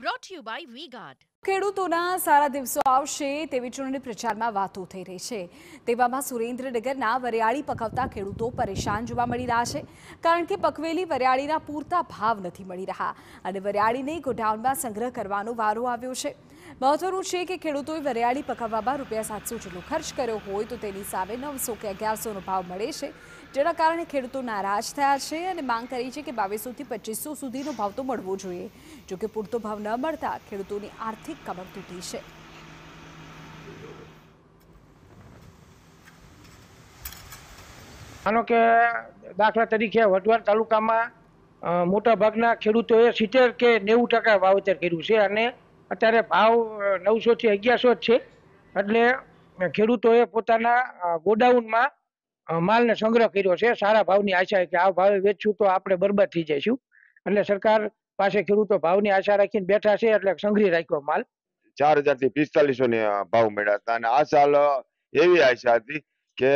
brought you bye વીગાર્ડ ખેડૂતોના સારા દિવસો આવશે તેવી ચૂંટણી પ્રચારમાં વાતો થઈ રહી છે તેવામાં સુરેન્દ્રનગરના વરિયાળી પકવતા ખેડૂતો પરેશાન જોવા મળી રહ્યા છે કારણ કે પકવેલી વરિયાળીના પૂરતા ભાવ નથી મળી રહ્યા અને વરિયાળીને ગોડાઉનમાં સંગ્રહ કરવાનો વારો આવ્યો છે મહત્વનું છે કે ખેડૂતોએ વરિયાળી પકાવવામાં રૂપિયા સાતસો જેટલો ખર્ચ કર્યો હોય તો તેની સામે નવસો કે અગિયારસોનો ભાવ મળે છે જેના કારણે ખેડૂતો નારાજ થયા છે અને માંગ કરી છે કે બાવીસોથી પચીસો સુધીનો ભાવ તો મળવો જોઈએ જોકે પૂરતો ભાવ ન મળતા ખેડૂતોની આર્થિક કમર તૂટી છે માનો કે દાખલા તરીકે વઢવાણ તાલુકામાં મોટાભાગના ખેડૂતોએ સિત્તેર કે નેવું ટકા વાવેતર કર્યું છે અને અત્યારે ભાવ નવસોથી અગિયારસો જ છે એટલે ખેડૂતોએ પોતાના ગોડાઉનમાં માલને સંગ્રહ કર્યો છે સારા ભાવની આશા કે આ ભાવે વેચશું તો આપણે બરબાદ થઈ જઈશું એટલે સરકાર પાસે ખેડૂતો ભાવની આશા રાખીને બેઠા છે એટલે સંગ્રહી રાખ્યો માલ ચાર હજાર થી પિસ્તાલીસો ને ભાવ મળ્યા હતા અને આ સાલ એવી આશા હતી કે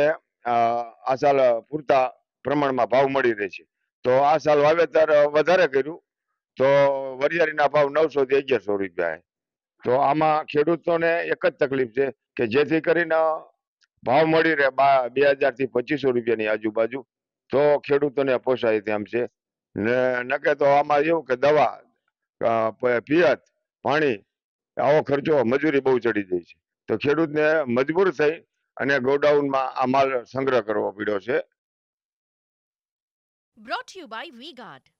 આ સાલ પૂરતા પ્રમાણમાં ભાવ મળી રહે છે તો આ સાલ વાવેતર વધારે કર્યું તો વરિયાળીના ભાવ નવસો થી અગિયારસો રૂપિયા તો આમાં ખેડૂતોને એક જ તકલીફ છે કે જેથી કરીને ભાવ મળી રહે બે હજાર થી પચીસો રૂપિયાની આજુબાજુ તો ખેડૂતોને પોસાય તેમ છે ને નકે તો આમાં એવું કે દવા પિયત પાણી આવો ખર્ચો મજૂરી બહુ ચડી જાય છે તો ખેડૂતને મજબૂર થઈ અને ગોડાઉનમાં આ માલ સંગ્રહ કરવો પડ્યો છે Brought to you by